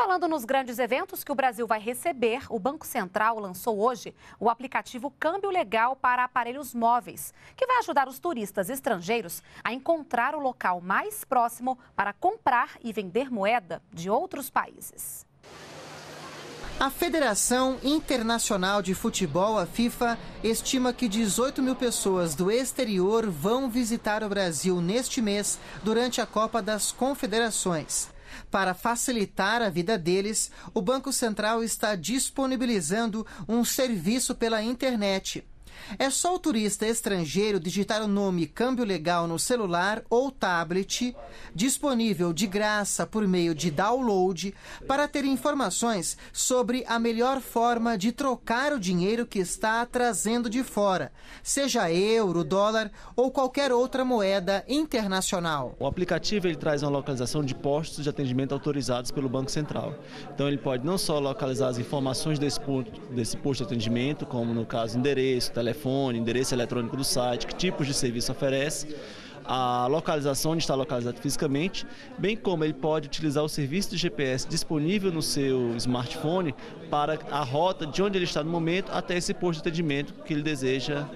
falando nos grandes eventos que o Brasil vai receber, o Banco Central lançou hoje o aplicativo Câmbio Legal para Aparelhos Móveis, que vai ajudar os turistas estrangeiros a encontrar o local mais próximo para comprar e vender moeda de outros países. A Federação Internacional de Futebol, a FIFA, estima que 18 mil pessoas do exterior vão visitar o Brasil neste mês durante a Copa das Confederações. Para facilitar a vida deles, o Banco Central está disponibilizando um serviço pela internet. É só o turista estrangeiro digitar o nome Câmbio Legal no celular ou tablet, disponível de graça por meio de download, para ter informações sobre a melhor forma de trocar o dinheiro que está trazendo de fora, seja euro, dólar ou qualquer outra moeda internacional. O aplicativo ele traz uma localização de postos de atendimento autorizados pelo Banco Central. Então ele pode não só localizar as informações desse, ponto, desse posto de atendimento, como no caso endereço, telefone, endereço eletrônico do site, que tipos de serviço oferece, a localização onde está localizado fisicamente, bem como ele pode utilizar o serviço de GPS disponível no seu smartphone para a rota de onde ele está no momento até esse posto de atendimento que ele deseja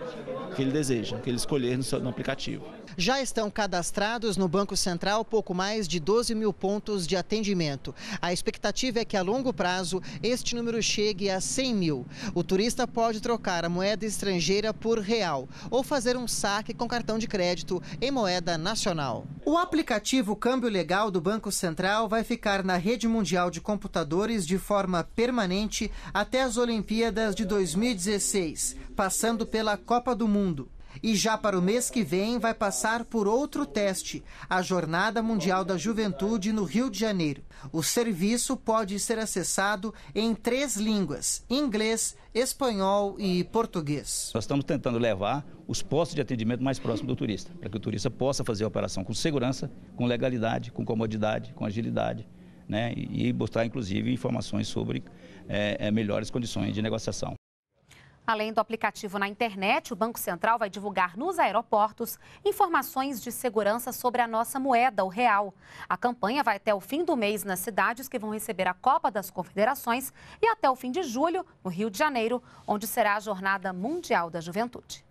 que ele deseja, que ele escolher no, seu, no aplicativo. Já estão cadastrados no Banco Central pouco mais de 12 mil pontos de atendimento. A expectativa é que a longo prazo este número chegue a 100 mil. O turista pode trocar a moeda estrangeira por real ou fazer um saque com cartão de crédito em moeda nacional. O aplicativo Câmbio Legal do Banco Central vai ficar na rede mundial de computadores de forma permanente até as Olimpíadas de 2016, passando pela Copa do Mundo mundo. E já para o mês que vem vai passar por outro teste, a Jornada Mundial da Juventude no Rio de Janeiro. O serviço pode ser acessado em três línguas: inglês, espanhol e português. Nós estamos tentando levar os postos de atendimento mais próximos do turista, para que o turista possa fazer a operação com segurança, com legalidade, com comodidade, com agilidade. Né, e mostrar, inclusive, informações sobre é, melhores condições de negociação. Além do aplicativo na internet, o Banco Central vai divulgar nos aeroportos informações de segurança sobre a nossa moeda, o real. A campanha vai até o fim do mês nas cidades que vão receber a Copa das Confederações e até o fim de julho, no Rio de Janeiro, onde será a Jornada Mundial da Juventude.